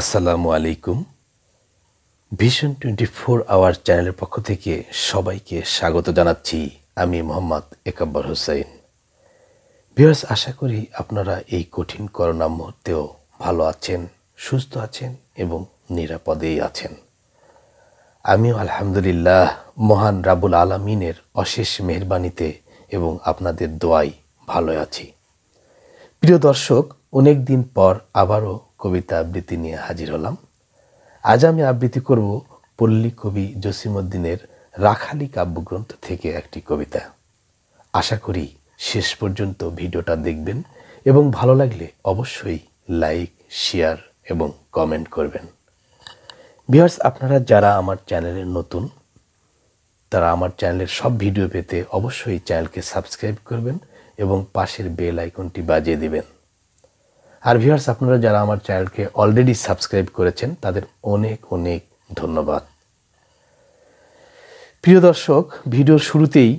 আসসালামু আলাইকুম vision twenty four hour চ্যানেলের পক্ষ থেকে সবাইকে স্বাগত জানাচ্ছি আমি মোহাম্মদ একাব্বর হোসেন বিরাজ আশা করি আপনারা এই কঠিন করোনা মুহূর্তেও ভালো আছেন সুস্থ আছেন এবং নিরাপদেই আছেন আমিও আলহামদুলিল্লাহ মহান রাবুল আলমিনের অশেষ মেহরবানিতে এবং আপনাদের দোয়াই ভালো আছি প্রিয় দর্শক অনেক দিন পর আবারও কবিতা আবৃত্তি নিয়ে হাজির হলাম আজ আমি আবৃত্তি করব পল্লী কবি জসিমুদ্দিনের রাখালি কাব্যগ্রন্থ থেকে একটি কবিতা আশা করি শেষ পর্যন্ত ভিডিওটা দেখবেন এবং ভালো লাগলে অবশ্যই লাইক শেয়ার এবং কমেন্ট করবেন ভিওয়ার্স আপনারা যারা আমার চ্যানেলে নতুন তারা আমার চ্যানেলের সব ভিডিও পেতে অবশ্যই চ্যানেলকে সাবস্ক্রাইব করবেন এবং পাশের বেল আইকনটি বাজিয়ে দেবেন আর ভিউয়ার্স আপনারা যারা আমার চ্যানেলকে অলরেডি সাবস্ক্রাইব করেছেন তাদের অনেক অনেক ধন্যবাদ প্রিয় দর্শক ভিডিওর শুরুতেই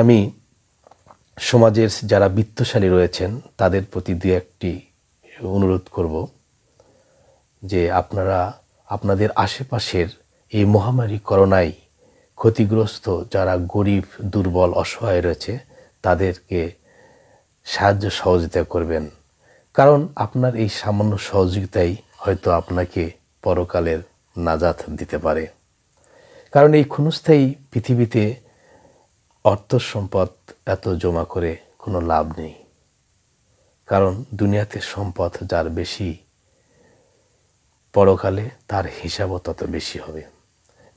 আমি সমাজের যারা বিত্তশালী রয়েছেন তাদের প্রতি দু একটি অনুরোধ করব যে আপনারা আপনাদের আশেপাশের এই মহামারী করোনায় ক্ষতিগ্রস্ত যারা গরিব দুর্বল অসহায় রয়েছে তাদেরকে সাহায্য সহযোগিতা করবেন কারণ আপনার এই সামান্য সহযোগিতাই হয়তো আপনাকে পরকালের নাজাত দিতে পারে কারণ এই ক্ষণস্থায়ী পৃথিবীতে অর্থ সম্পদ এত জমা করে কোনো লাভ নেই কারণ দুনিয়াতে সম্পদ যার বেশি পরকালে তার হিসাবও তত বেশি হবে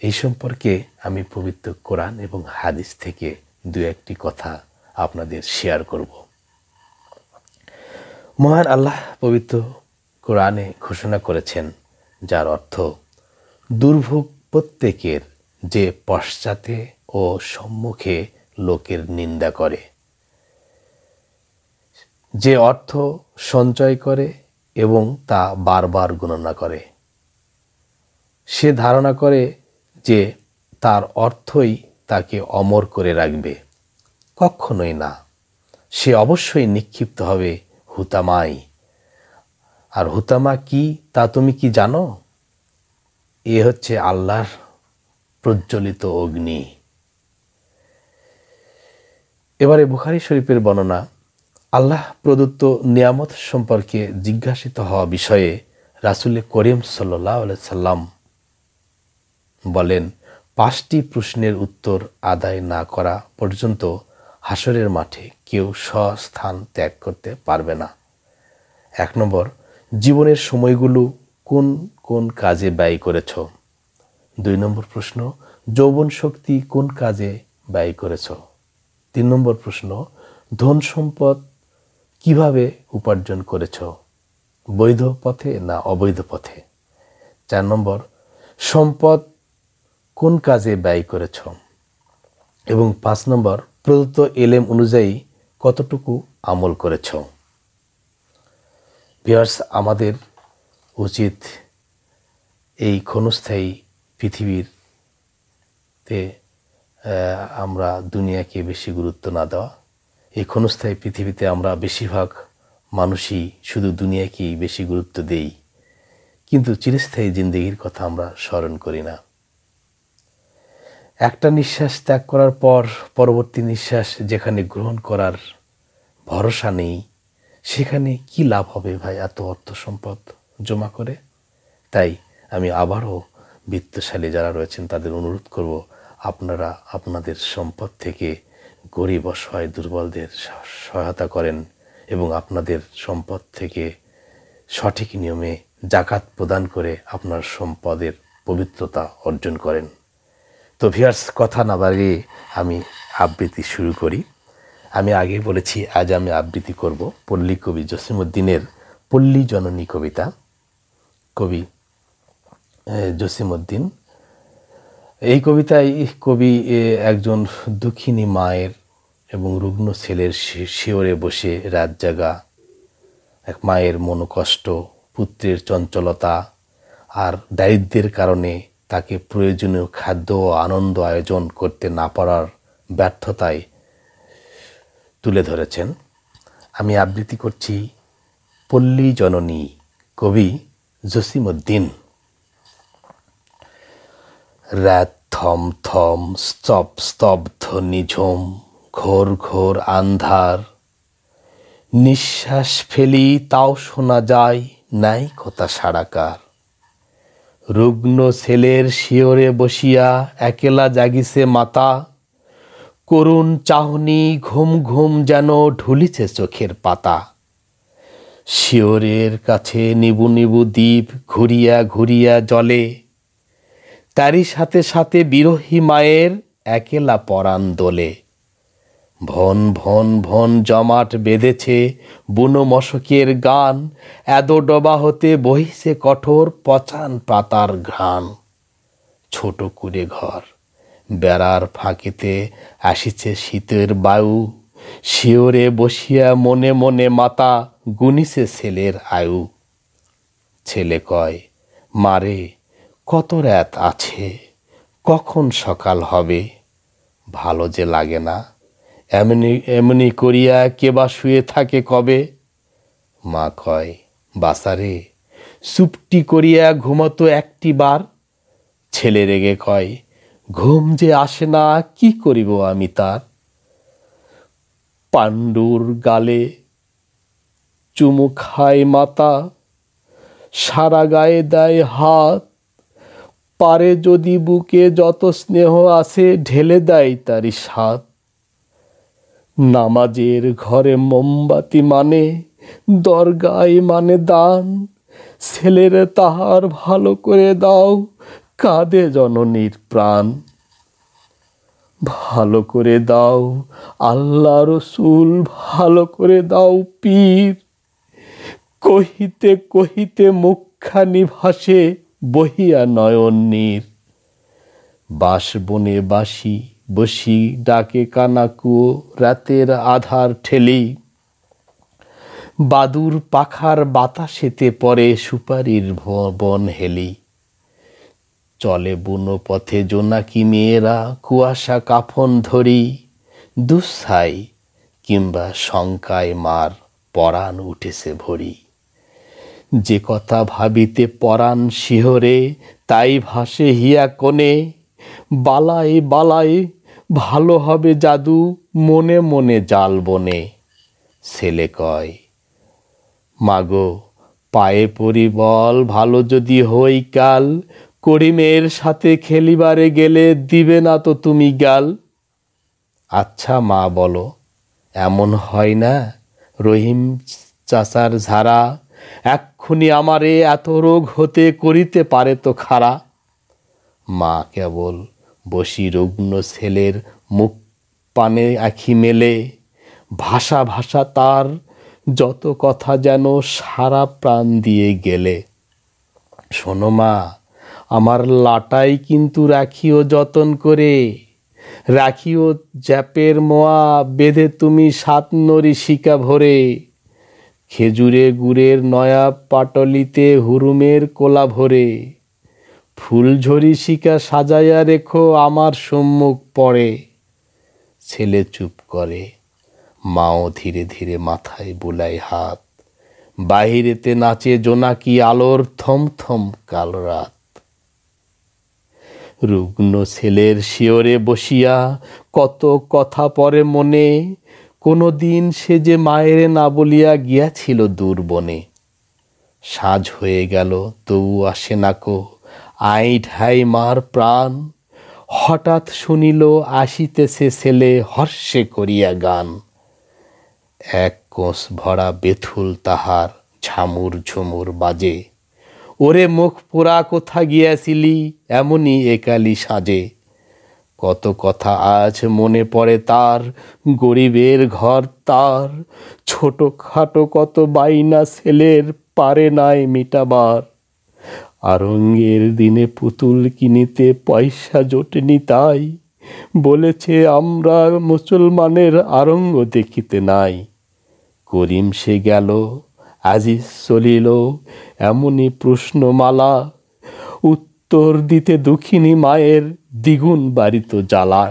এই সম্পর্কে আমি পবিত্র কোরআন এবং হাদিস থেকে দু একটি কথা আপনাদের শেয়ার করবো মহান আল্লাহ পবিত্র কোরআনে ঘোষণা করেছেন যার অর্থ দুর্ভোগ প্রত্যেকের যে পশ্চাতে ও সম্মুখে লোকের নিন্দা করে যে অর্থ সঞ্চয় করে এবং তা বারবার গণনা করে সে ধারণা করে যে তার অর্থই তাকে অমর করে রাখবে কখনোই না সে অবশ্যই নিক্ষিপ্ত হবে হুতামাই আর হুতামা কি তা তুমি কি জানো এ হচ্ছে আল্লাহর প্রজ্বলিত অগ্নি এবারে বুখারি শরীফের বর্ণনা আল্লাহ প্রদত্ত নিয়ামত সম্পর্কে জিজ্ঞাসিত হওয়া বিষয়ে রাসুল করিম সাল্লাহ সাল্লাম বলেন পাঁচটি প্রশ্নের উত্তর আদায় না করা পর্যন্ত হাসরের মাঠে কেউ স্বস্থান ত্যাগ করতে পারবে না এক নম্বর জীবনের সময়গুলো কোন কোন কাজে ব্যয় করেছ দুই নম্বর প্রশ্ন যৌবন শক্তি কোন কাজে ব্যয় করেছ তিন নম্বর প্রশ্ন ধন সম্পদ কিভাবে উপার্জন করেছ বৈধ পথে না অবৈধ পথে চার নম্বর সম্পদ কোন কাজে ব্যয় করেছ এবং পাঁচ নম্বর প্রদত্ত এলেম অনুযায়ী কতটুকু আমল করেছ ভিয়ার্স আমাদের উচিত এই ক্ষণস্থায়ী পৃথিবীর তে আমরা দুনিয়াকে বেশি গুরুত্ব না দেওয়া এই ক্ষণস্থায়ী পৃথিবীতে আমরা বেশিরভাগ মানুষই শুধু দুনিয়াকেই বেশি গুরুত্ব দেই কিন্তু চিরস্থায়ী জিন্দগির কথা আমরা স্মরণ করি না একটা নিঃশ্বাস ত্যাগ করার পর পরবর্তী নিঃশ্বাস যেখানে গ্রহণ করার ভরসা নেই সেখানে কি লাভ হবে ভাই এত অর্থ সম্পদ জমা করে তাই আমি আবারও বিত্তশালী যারা রয়েছেন তাদের অনুরোধ করব আপনারা আপনাদের সম্পদ থেকে গরিব অসহায় দুর্বলদের সহায়তা করেন এবং আপনাদের সম্পদ থেকে সঠিক নিয়মে জাকাত প্রদান করে আপনার সম্পদের পবিত্রতা অর্জন করেন তো ভিয়ার্স কথা না বাড়িয়ে আমি আবৃত্তি শুরু করি আমি আগে বলেছি আজ আমি আবৃত্তি করব পল্লী কবি জসিমুদ্দিনের পল্লী জননী কবিতা কবি জসিমুদ্দিন এই কবিতায় কবি একজন দুঃখিনী মায়ের এবং রুগ্ন ছেলের শিওরে বসে রাত জাগা এক মায়ের মনোকষ্ট পুত্রের চঞ্চলতা আর দারিদ্রের কারণে তাকে প্রয়োজনীয় খাদ্য ও আনন্দ আয়োজন করতে না পারার ব্যর্থতায় তুলে ধরেছেন আমি আবৃত্তি করছি পল্লী জননী কবি উদ্দিন রাত থম থম স্তব স্তব্ধ নিঝম ঘোর ঘোর আন্ধার নিঃশ্বাস ফেলি তাও শোনা যায় নাই কথা সারাকার রুগ্ন ছেলের শিওরে বসিয়া একেলা জাগিছে মাতা করুণ চাহনি ঘুম ঘুম যেন ঢুলিছে চোখের পাতা শিয়রের কাছে নিবু নিবু দ্বীপ ঘুরিয়া ঘুরিয়া জলে তারই সাথে সাথে বিরহী মায়ের একেলা পরাণ দোলে ভন ভন ভন জমাট বেঁধেছে বুনো মশকের গান এদ ডবা হতে বহিছে কঠোর পচান পাতার ঘ্রাণ ছোট কুড়ে ঘর বেড়ার ফাঁকিতে আসিছে শীতের বায়ু শিওরে বসিয়া মনে মনে মাতা গুনিছে ছেলের আয়ু ছেলে কয় মারে কত রাত আছে কখন সকাল হবে ভালো যে লাগে না এমনি এমনি করিয়া কে বা শুয়ে থাকে কবে মা কয় বাসারে সুপটি করিয়া ঘুমতো একটি বার ছেলে রেগে কয় ঘুম যে আসে না কি করিব আমি তার পাণ্ডুর গালে চুমু খায় মাতা সারা গায়ে দেয় হাত পারে যদি বুকে যত স্নেহ আসে ঢেলে দেয় তারই সাত নামাজের ঘরে মোমবাতি মানে দরগায় মানে দান ছেলের তাহার ভালো করে দাও কাঁদে জননীর প্রাণ ভালো করে দাও আল্লাহ রসুল ভালো করে দাও পীর কহিতে কহিতে মুখখানি ভাসে বহিয়া নয়ন নীর বাসবনে বাসী বসি ডাকে কানাকুয়ো রাতের আধার ঠেলি বাদুর পাখার বাতাসেতে পরে সুপারির বন হেলি চলে বুনো পথে জোনাকি মেয়েরা কুয়াশা কাফন ধরি দুঃসাই কিংবা শঙ্কায় মার পরাণ উঠেছে ভরি যে কথা ভাবিতে পরাণ শিহরে তাই ভাসে হিয়া কোণে বালায় বালায় ভালো হবে জাদু মনে মনে জাল বনে ছেলে কয় মাগো পায়ে পরি বল ভালো যদি হই কাল করিমের সাথে খেলিবারে গেলে দিবে না তো তুমি গাল আচ্ছা মা বলো এমন হয় না রহিম চাচার ঝাড়া এক্ষুনি আমারে এত রোগ হতে করিতে পারে তো খারা মা কেবল বসি রুগ্ন ছেলের মুখ পানে আখি মেলে ভাষা ভাষা তার যত কথা যেন সারা প্রাণ দিয়ে গেলে শোনো মা আমার লাটাই কিন্তু রাখিও যতন করে রাখিও জ্যাপের মোয়া বেঁধে তুমি সাত নরি শিকা ভরে খেজুরে গুড়ের নয়া পাটলিতে হুরুমের কোলা ভরে ফুলঝরি শিকা সাজাইয়া রেখো আমার সম্মুখ পড়ে ছেলে চুপ করে মাও ধীরে ধীরে মাথায় বুলাই হাত বাহিরেতে নাচে জোনাকি আলোর থমথম কাল রাত রুগ্ন ছেলের শিওরে বসিয়া কত কথা পরে মনে কোনো দিন সে যে মায়ের না বলিয়া গিয়াছিল দূর বনে সাজ হয়ে গেল তবু আসে নাকো আই ঢাই মার প্রাণ হঠাৎ শুনিল আসিতেছে ছেলে হর্ষে করিয়া গান এক কোষ ভরা বেথুল তাহার ঝামুর ঝুমুর বাজে ওরে মুখ পোড়া কোথা গিয়াছিলি এমনই একালি সাজে কত কথা আজ মনে পড়ে তার গরিবের ঘর তার ছোট খাটো কত বাইনা ছেলের পারে নাই মিটাবার আরঙ্গের দিনে পুতুল কিনিতে পয়সা জোটেনি তাই বলেছে আমরা মুসলমানের আরঙ্গ দেখিতে নাই করিম সে গেল আজিজ চলিল এমনই প্রশ্নমালা উত্তর দিতে দুঃখিনী মায়ের দ্বিগুণ বাড়িত জ্বালা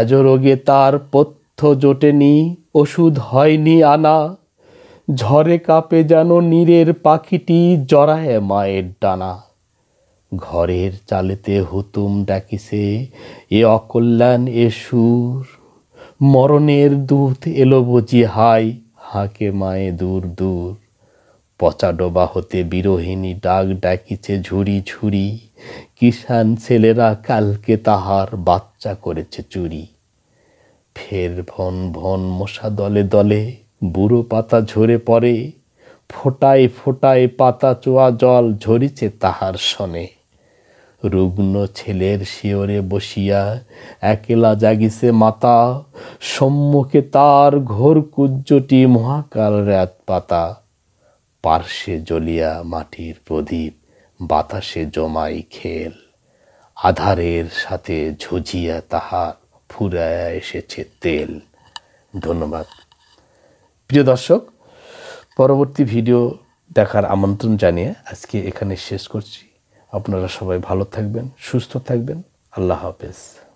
এজরোগে তার পথ্য জোটেনি ওষুধ হয়নি আনা ঝরে কাঁপে যেন নীরের পাখিটি জড়ায় মায়ের ডানা ঘরের চালেতে হুতুম ডাকিছে এ অকল্যাণ এ সুর মরণের দূত এলো বুঝি হাই হাঁকে মায়ে দূর দূর পচা ডোবা হতে বিরোহিণী ডাক ডাকিছে ঝুড়ি ঝুড়ি কিষান ছেলেরা কালকে তাহার বাচ্চা করেছে চুরি ফের ভন ভন মশা দলে দলে বুড়ো পাতা ঝরে পড়ে ফোটায় ফোটায় পাতা চোয়া জল ঝরিছে তাহার সনে রুগ্ন ছেলের শিওরে বসিয়া একলা জাগিছে মাতা সম্মুখে তার ঘোর কুজ্জটি মহাকাল রাত পাতা পার্শ্বে জ্বলিয়া মাটির প্রদীপ বাতাসে জমাই খেল আধারের সাথে ঝুঁজিয়া তাহার ফুরায়া এসেছে তেল ধন্যবাদ প্রিয় দর্শক পরবর্তী ভিডিও দেখার আমন্ত্রণ জানিয়ে আজকে এখানে শেষ করছি আপনারা সবাই ভালো থাকবেন সুস্থ থাকবেন আল্লাহ হাফেজ